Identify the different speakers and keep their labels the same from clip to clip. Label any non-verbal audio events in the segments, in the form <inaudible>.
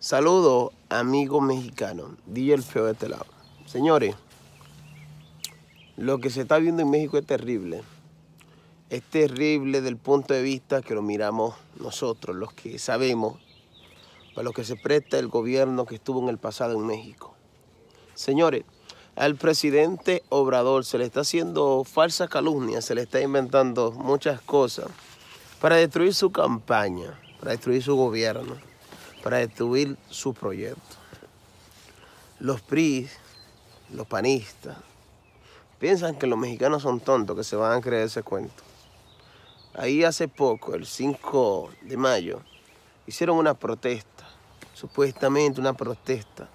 Speaker 1: Saludos, amigo mexicano. DJ El Feo de este lado. Señores, lo que se está viendo en México es terrible. Es terrible del punto de vista que lo miramos nosotros, los que sabemos, para lo que se presta el gobierno que estuvo en el pasado en México. Señores, al presidente Obrador se le está haciendo falsas calumnias, se le está inventando muchas cosas para destruir su campaña, para destruir su gobierno para destruir su proyecto. Los PRI, los panistas, piensan que los mexicanos son tontos, que se van a creer ese cuento. Ahí hace poco, el 5 de mayo, hicieron una protesta, supuestamente una protesta,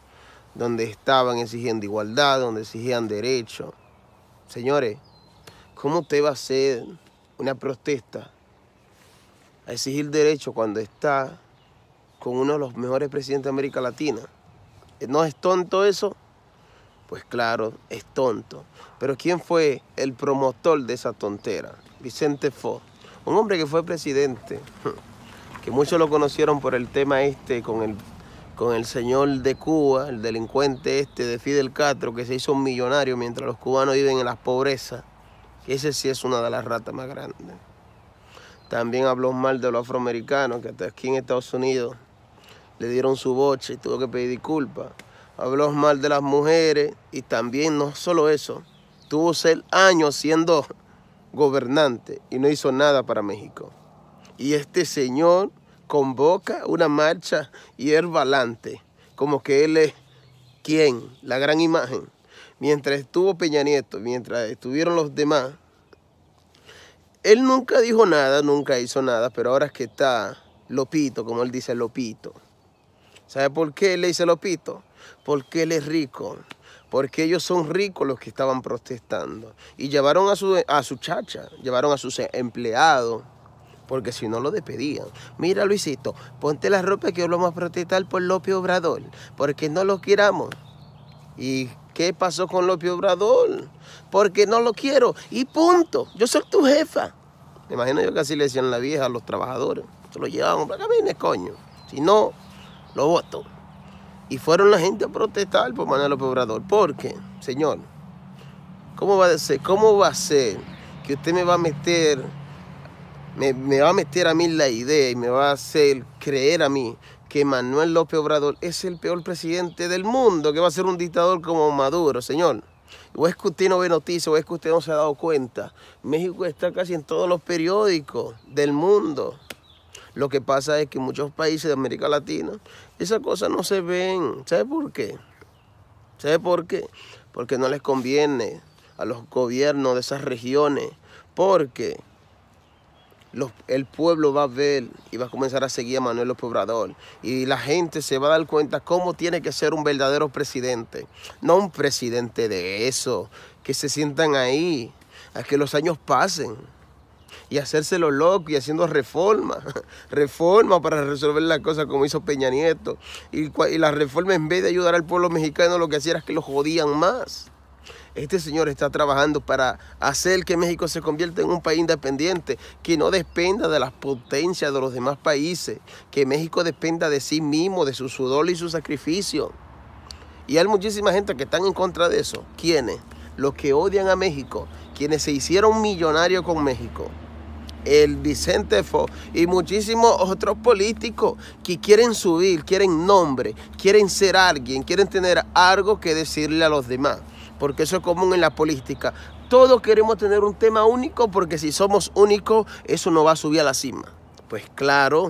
Speaker 1: donde estaban exigiendo igualdad, donde exigían derecho. Señores, ¿cómo usted va a hacer una protesta a exigir derecho cuando está con uno de los mejores presidentes de América Latina. Eh, ¿No es tonto eso? Pues claro, es tonto. Pero ¿quién fue el promotor de esa tontera? Vicente Fox, un hombre que fue presidente, <laughs> que muchos lo conocieron por el tema este con el, con el señor de Cuba, el delincuente este de Fidel Castro, que se hizo un millonario mientras los cubanos viven en la pobreza... Ese sí es una de las ratas más grandes. También habló mal de los afroamericanos, que hasta aquí en Estados Unidos le dieron su boche y tuvo que pedir disculpas. Habló mal de las mujeres y también no solo eso, tuvo seis años siendo gobernante y no hizo nada para México. Y este señor convoca una marcha y es valante como que él es quien, la gran imagen. Mientras estuvo Peña Nieto, mientras estuvieron los demás, él nunca dijo nada, nunca hizo nada, pero ahora es que está Lopito, como él dice, Lopito. ¿Sabe por qué le hice Lopito, Porque él es rico. Porque ellos son ricos los que estaban protestando. Y llevaron a su, a su chacha, llevaron a sus empleados. Porque si no lo despedían. Mira, Luisito, ponte la ropa que vamos a protestar por López Obrador. Porque no lo queramos. ¿Y qué pasó con López Obrador? Porque no lo quiero. Y punto. Yo soy tu jefa. Me imagino yo que así le decían la vieja a los trabajadores. Se lo llevaban. para camiones, coño. Si no, lo voto. Y fueron la gente a protestar por Manuel López Obrador. Porque, señor, ¿cómo va a ser? ¿Cómo va a ser que usted me va a meter, me, me va a meter a mí la idea y me va a hacer creer a mí que Manuel López Obrador es el peor presidente del mundo, que va a ser un dictador como Maduro, señor. O es que usted no ve noticias, o es que usted no se ha dado cuenta. México está casi en todos los periódicos del mundo. Lo que pasa es que en muchos países de América Latina esas cosas no se ven. ¿Sabe por qué? ¿Sabe por qué? Porque no les conviene a los gobiernos de esas regiones. Porque el pueblo va a ver y va a comenzar a seguir a Manuel López Obrador. Y la gente se va a dar cuenta cómo tiene que ser un verdadero presidente. No un presidente de eso, que se sientan ahí, a que los años pasen y hacérselo loco y haciendo reformas, <laughs> reformas para resolver la cosa como hizo Peña Nieto. Y, y las reformas en vez de ayudar al pueblo mexicano lo que hacía era que lo jodían más. Este señor está trabajando para hacer que México se convierta en un país independiente, que no dependa de las potencias de los demás países, que México dependa de sí mismo, de su sudor y su sacrificio. Y hay muchísima gente que están en contra de eso. ¿Quiénes? Los que odian a México quienes se hicieron millonarios con México, el Vicente Fox y muchísimos otros políticos que quieren subir, quieren nombre, quieren ser alguien, quieren tener algo que decirle a los demás, porque eso es común en la política. Todos queremos tener un tema único porque si somos únicos, eso no va a subir a la cima. Pues claro,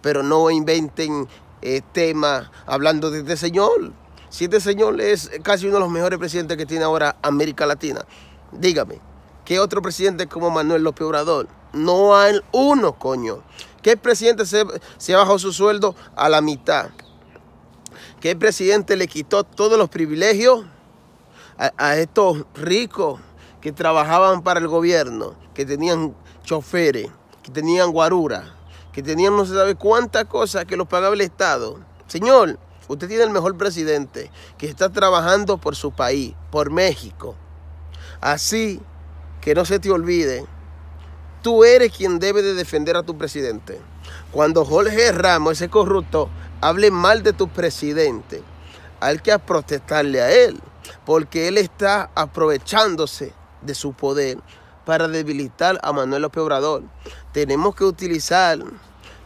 Speaker 1: pero no inventen eh, tema. temas hablando de este señor. Si este señor es casi uno de los mejores presidentes que tiene ahora América Latina. Dígame, ¿qué otro presidente como Manuel López Obrador? No hay uno, coño. ¿Qué presidente se, se bajó su sueldo a la mitad? ¿Qué presidente le quitó todos los privilegios a, estos ricos que trabajaban para el gobierno, que tenían choferes, que tenían guaruras, que tenían no se sabe cuántas cosas que los pagaba el Estado? Señor, usted tiene el mejor presidente que está trabajando por su país, por México. Así que no se te olvide, tú eres quien debe de defender a tu presidente. Cuando Jorge Ramos, ese corrupto, hable mal de tu presidente, hay que protestarle a él, porque él está aprovechándose de su poder para debilitar a Manuel López Obrador. Tenemos que utilizar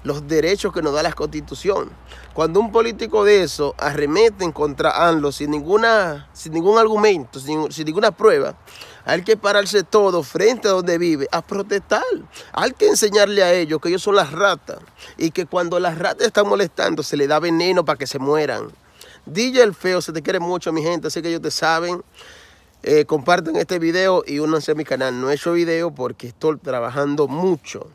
Speaker 1: los derechos que nos da la constitución. Cuando un político de eso arremeten contra ANLO sin, ninguna, sin ningún argumento, sin, ninguna prueba, hay que pararse todo frente a donde vive a protestar. Hay que enseñarle a ellos que ellos son las ratas y que cuando las ratas están molestando se les da veneno para que se mueran. DJ El Feo, se te quiere mucho mi gente, así que ellos te saben. Eh, comparten este video y únanse a mi canal. No he hecho video porque estoy trabajando mucho.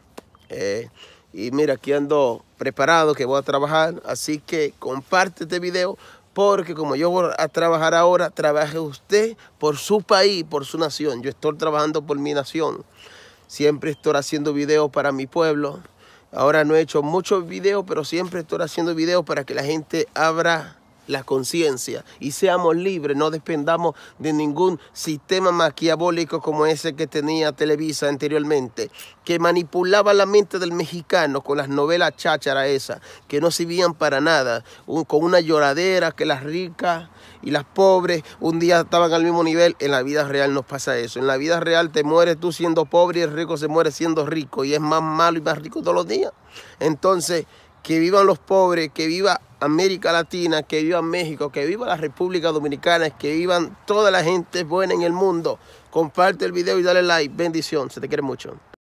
Speaker 1: Eh, y mira, aquí ando preparado que voy a trabajar. Así que comparte este video porque como yo voy a trabajar ahora, trabaje usted por su país, por su nación. Yo estoy trabajando por mi nación. Siempre estoy haciendo videos para mi pueblo. Ahora no he hecho muchos videos, pero siempre estoy haciendo videos para que la gente abra la conciencia y seamos libres, no dependamos de ningún sistema maquiabólico como ese que tenía Televisa anteriormente, que manipulaba la mente del mexicano con las novelas cháchara esas, que no servían para nada, con una lloradera que las ricas y las pobres un día estaban al mismo nivel. En la vida real nos pasa eso. En la vida real te mueres tú siendo pobre y el rico se muere siendo rico y es más malo y más rico todos los días. Entonces, que vivan los pobres, que viva América Latina, que viva México, que viva la República Dominicana, que vivan toda la gente buena en el mundo. Comparte el video y dale like. Bendición, se te quiere mucho.